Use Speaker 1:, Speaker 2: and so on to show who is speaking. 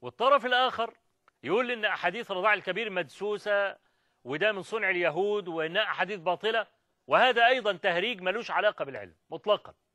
Speaker 1: والطرف الآخر يقول إن أحاديث الرضاع الكبير مدسوسة وده من صنع اليهود وإنها أحاديث باطلة وهذا أيضا تهريج ملوش علاقة بالعلم مطلقا